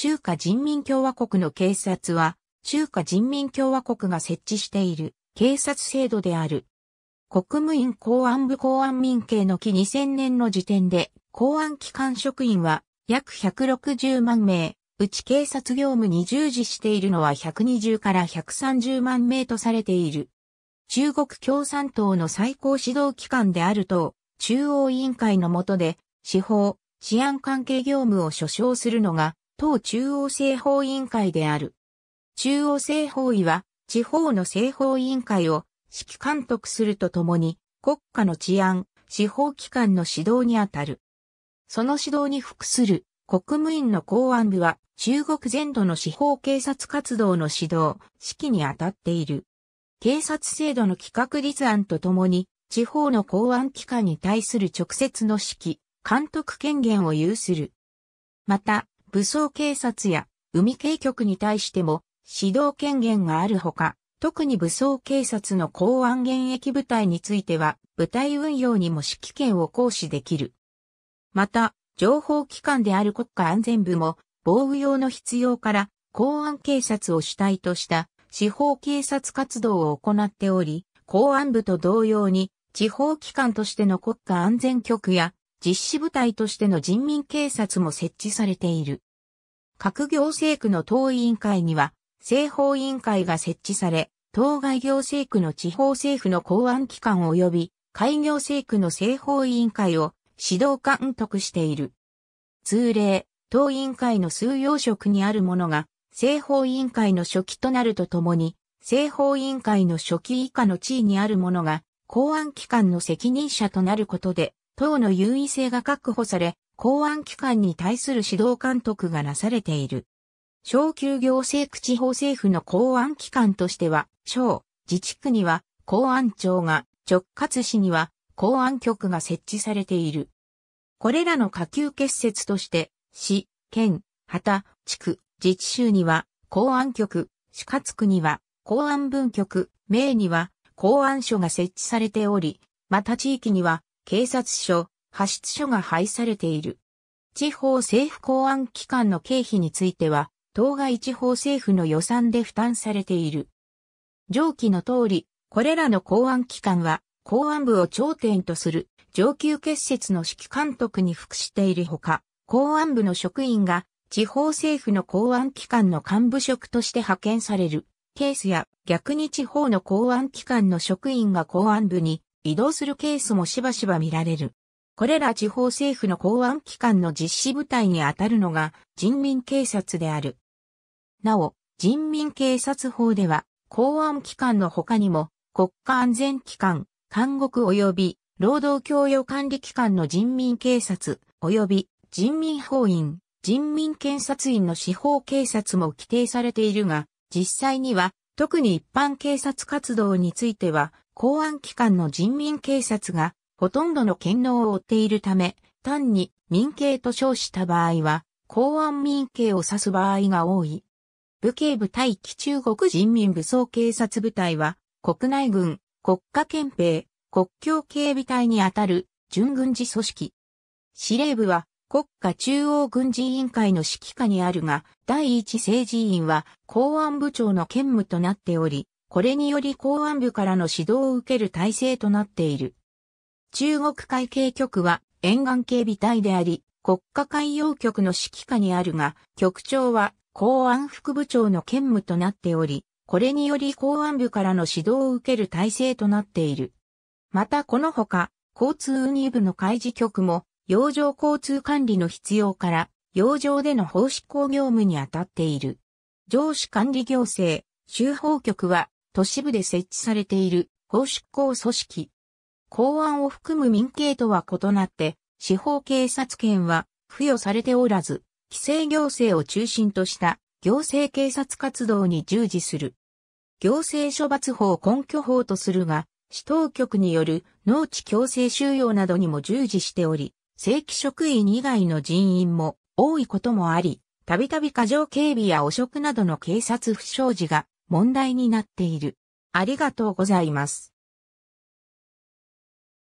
中華人民共和国の警察は、中華人民共和国が設置している警察制度である。国務院公安部公安民警の期2000年の時点で、公安機関職員は約160万名、うち警察業務に従事しているのは120から130万名とされている。中国共産党の最高指導機関である党、中央委員会の下で、司法、治安関係業務を所掌するのが党中央政法委員会である。中央政法委は、地方の政法委員会を指揮監督するとともに、国家の治安、司法機関の指導にあたる。その指導に服する国務院の公安部は中国全土の司法警察活動の指導、指揮にあたっている。警察制度の企画立案とともに地方の公安機関に対する直接の指揮、監督権限を有する。また、武装警察や海警局に対しても指導権限があるほか、特に武装警察の公安現役部隊については、部隊運用にも指揮権を行使できる。また、情報機関である国家安全部も、防具用の必要から、公安警察を主体とした、司法警察活動を行っており、公安部と同様に、地方機関としての国家安全局や、実施部隊としての人民警察も設置されている。各行政区の党委員会には、政法委員会が設置され、当該行政区の地方政府の公安機関及び、海業政区の政法委員会を指導監督している。通例、党委員会の数要職にあるものが、政法委員会の初期となるとともに、政法委員会の初期以下の地位にあるものが、公安機関の責任者となることで、等の優位性が確保され、公安機関に対する指導監督がなされている。小休行政区地方政府の公安機関としては、省、自治区には公安庁が、直轄市には公安局が設置されている。これらの下級結節として、市、県、旗、地区、自治州には公安局、市轄区には公安分局、名には公安署が設置されており、また地域には警察署、派出所が配されている。地方政府公安機関の経費については、当該地方政府の予算で負担されている。上記の通り、これらの公安機関は、公安部を頂点とする上級結節の指揮監督に服しているほか、公安部の職員が地方政府の公安機関の幹部職として派遣されるケースや逆に地方の公安機関の職員が公安部に移動するケースもしばしば見られる。これら地方政府の公安機関の実施部隊にあたるのが人民警察である。なお、人民警察法では、公安機関の他にも、国家安全機関、監獄及び、労働供与管理機関の人民警察、及び、人民法院、人民検察院の司法警察も規定されているが、実際には、特に一般警察活動については、公安機関の人民警察がほとんどの権能を負っているため、単に民警と称した場合は、公安民警を指す場合が多い。武警部対機中国人民武装警察部隊は、国内軍、国家憲兵、国境警備隊にあたる準軍事組織。司令部は国家中央軍事委員会の指揮下にあるが、第一政治委員は公安部長の兼務となっており、これにより公安部からの指導を受ける体制となっている。中国海警局は沿岸警備隊であり、国家海洋局の指揮下にあるが、局長は公安副部長の兼務となっており、これにより公安部からの指導を受ける体制となっている。またこのほか、交通運輸部の海事局も、洋上交通管理の必要から、洋上での法執行業務に当たっている。上司管理行政、州法局は、都市部で設置されている法執行組織。公安を含む民警とは異なって、司法警察権は付与されておらず、規制行政を中心とした行政警察活動に従事する。行政処罰法根拠法とするが、市当局による農地強制収容などにも従事しており、正規職員以外の人員も多いこともあり、たびたび過剰警備や汚職などの警察不祥事が問題になっている。ありがとうございます。